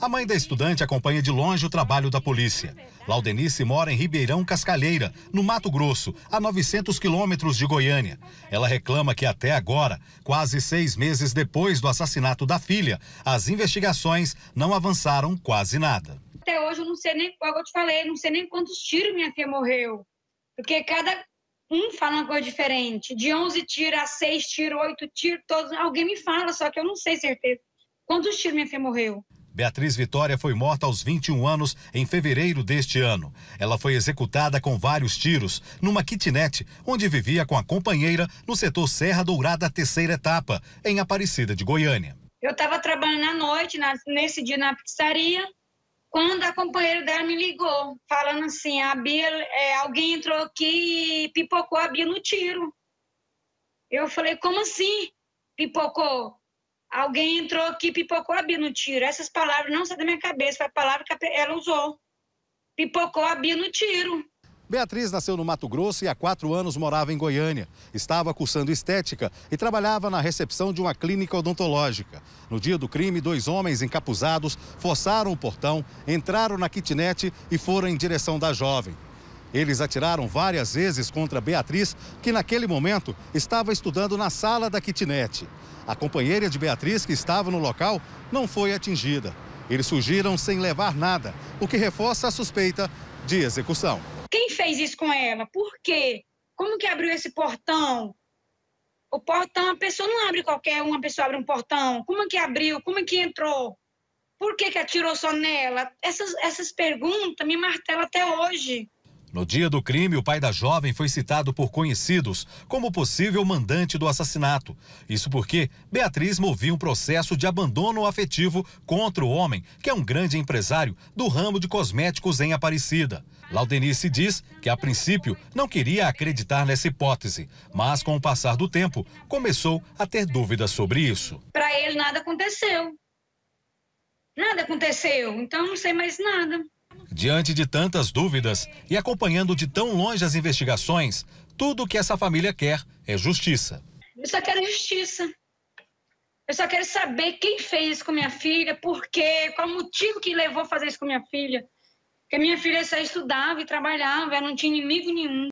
A mãe da estudante acompanha de longe o trabalho da polícia. Laudenice mora em Ribeirão Cascalheira, no Mato Grosso, a 900 quilômetros de Goiânia. Ela reclama que até agora, quase seis meses depois do assassinato da filha, as investigações não avançaram quase nada. Até hoje eu não sei nem, como eu te falei, não sei nem quantos tiros minha filha morreu. Porque cada um fala uma coisa diferente. De 11 tiros a 6 tiros, 8 tiros, todos, alguém me fala, só que eu não sei certeza. Quantos tiros minha filha morreu? Beatriz Vitória foi morta aos 21 anos em fevereiro deste ano. Ela foi executada com vários tiros numa kitnet onde vivia com a companheira no setor Serra Dourada, terceira etapa, em Aparecida de Goiânia. Eu estava trabalhando à noite, nesse dia na pizzaria, quando a companheira dela me ligou, falando assim: a Bia, é, alguém entrou aqui e pipocou a Bia no tiro. Eu falei: como assim? Pipocou? Alguém entrou aqui, e pipocou a Bia no tiro. Essas palavras não saem da minha cabeça, foi a palavra que ela usou. Pipocou a Bia no tiro. Beatriz nasceu no Mato Grosso e há quatro anos morava em Goiânia. Estava cursando estética e trabalhava na recepção de uma clínica odontológica. No dia do crime, dois homens encapuzados forçaram o portão, entraram na kitnet e foram em direção da jovem. Eles atiraram várias vezes contra Beatriz, que naquele momento estava estudando na sala da kitnet. A companheira de Beatriz, que estava no local, não foi atingida. Eles fugiram sem levar nada, o que reforça a suspeita de execução. Quem fez isso com ela? Por quê? Como que abriu esse portão? O portão, a pessoa não abre qualquer uma pessoa abre um portão. Como que abriu? Como que entrou? Por que, que atirou só nela? Essas, essas perguntas me martelam até hoje. No dia do crime, o pai da jovem foi citado por conhecidos como possível mandante do assassinato. Isso porque Beatriz movia um processo de abandono afetivo contra o homem, que é um grande empresário do ramo de cosméticos em Aparecida. Laudenice diz que, a princípio, não queria acreditar nessa hipótese, mas com o passar do tempo, começou a ter dúvidas sobre isso. Para ele, nada aconteceu. Nada aconteceu, então não sei mais nada. Diante de tantas dúvidas e acompanhando de tão longe as investigações, tudo o que essa família quer é justiça. Eu só quero justiça. Eu só quero saber quem fez isso com minha filha, por quê, qual o motivo que levou a fazer isso com minha filha. Porque minha filha só estudava e trabalhava, ela não tinha inimigo nenhum.